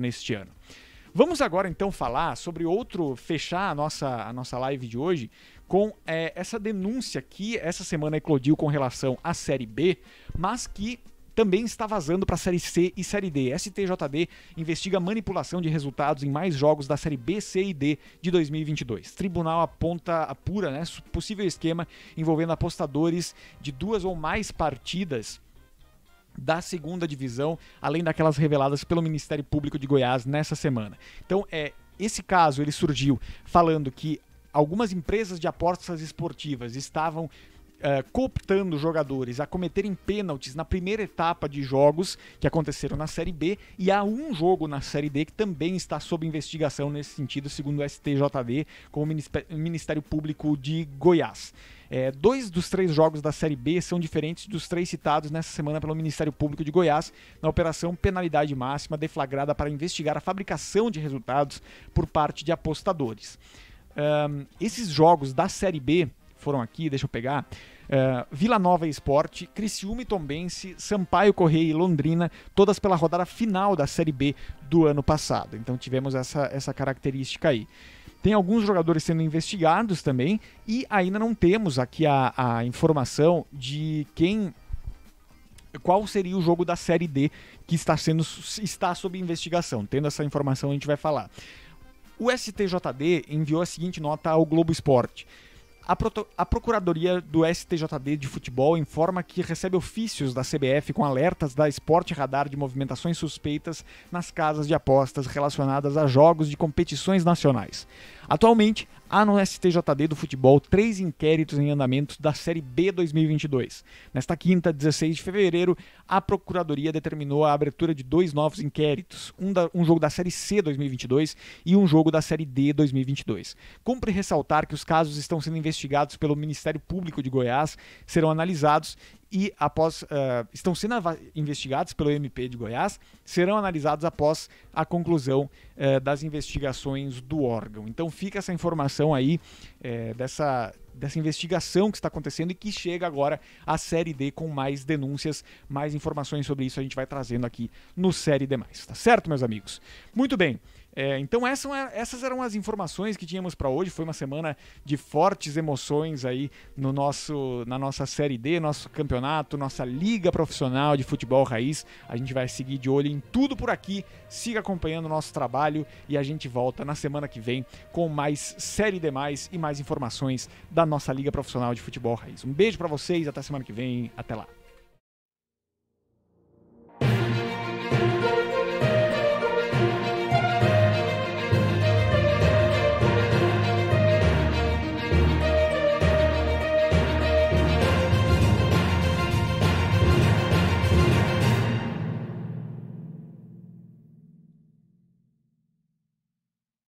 neste ano. Vamos agora então falar sobre outro, fechar a nossa, a nossa live de hoje com é, essa denúncia que essa semana eclodiu com relação à Série B, mas que também está vazando para a Série C e Série D. STJD investiga manipulação de resultados em mais jogos da Série B, C e D de 2022. Tribunal aponta, apura né, possível esquema envolvendo apostadores de duas ou mais partidas da segunda divisão, além daquelas reveladas pelo Ministério Público de Goiás nessa semana. Então, é, esse caso ele surgiu falando que algumas empresas de apostas esportivas estavam é, cooptando jogadores a cometerem pênaltis na primeira etapa de jogos que aconteceram na Série B e há um jogo na Série D que também está sob investigação nesse sentido, segundo o STJD, com o Ministério Público de Goiás. É, dois dos três jogos da Série B são diferentes dos três citados nessa semana pelo Ministério Público de Goiás na operação Penalidade Máxima, deflagrada para investigar a fabricação de resultados por parte de apostadores. Um, esses jogos da Série B foram aqui, deixa eu pegar. É, Vila Nova Esporte, Criciúma e Tombense, Sampaio Correia e Londrina, todas pela rodada final da Série B do ano passado. Então tivemos essa, essa característica aí. Tem alguns jogadores sendo investigados também e ainda não temos aqui a, a informação de quem qual seria o jogo da Série D que está sendo está sob investigação. Tendo essa informação, a gente vai falar. O STJD enviou a seguinte nota ao Globo Esporte. A, Proto a Procuradoria do STJD de Futebol informa que recebe ofícios da CBF com alertas da Sport Radar de movimentações suspeitas nas casas de apostas relacionadas a jogos de competições nacionais. Atualmente, Há no STJD do futebol três inquéritos em andamento da Série B 2022. Nesta quinta, 16 de fevereiro, a Procuradoria determinou a abertura de dois novos inquéritos, um, da, um jogo da Série C 2022 e um jogo da Série D 2022. Cumpre ressaltar que os casos estão sendo investigados pelo Ministério Público de Goiás, serão analisados e após uh, estão sendo investigados pelo MP de Goiás, serão analisados após a conclusão uh, das investigações do órgão. Então fica essa informação aí uh, dessa dessa investigação que está acontecendo e que chega agora à série D com mais denúncias, mais informações sobre isso a gente vai trazendo aqui no série demais Tá certo, meus amigos? Muito bem. É, então essas, é essas eram as informações que tínhamos para hoje. Foi uma semana de fortes emoções aí no nosso, na nossa série D, nosso campeonato, nossa liga profissional de futebol raiz. A gente vai seguir de olho em tudo por aqui. Siga acompanhando o nosso trabalho e a gente volta na semana que vem com mais série demais e mais informações da nossa liga profissional de futebol raiz. Um beijo para vocês, até semana que vem, até lá.